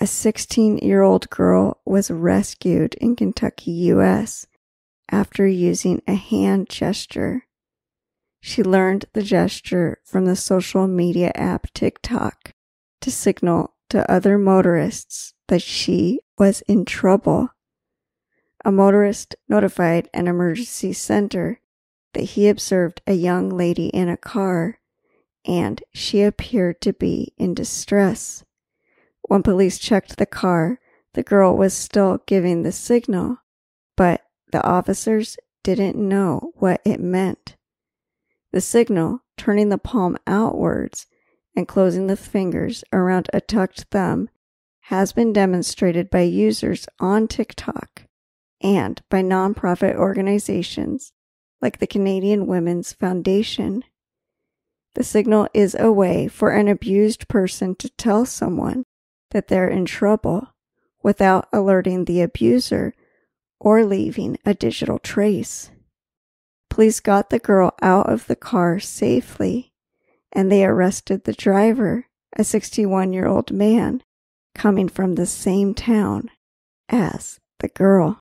a 16 year old girl was rescued in Kentucky, U.S. after using a hand gesture. She learned the gesture from the social media app TikTok to signal to other motorists that she was in trouble. A motorist notified an emergency center that he observed a young lady in a car and she appeared to be in distress. When police checked the car, the girl was still giving the signal, but the officers didn't know what it meant. The signal, turning the palm outwards and closing the fingers around a tucked thumb, has been demonstrated by users on TikTok and by nonprofit organizations like the Canadian Women's Foundation. The signal is a way for an abused person to tell someone that they're in trouble without alerting the abuser or leaving a digital trace. Police got the girl out of the car safely and they arrested the driver, a 61 year old man coming from the same town as the girl.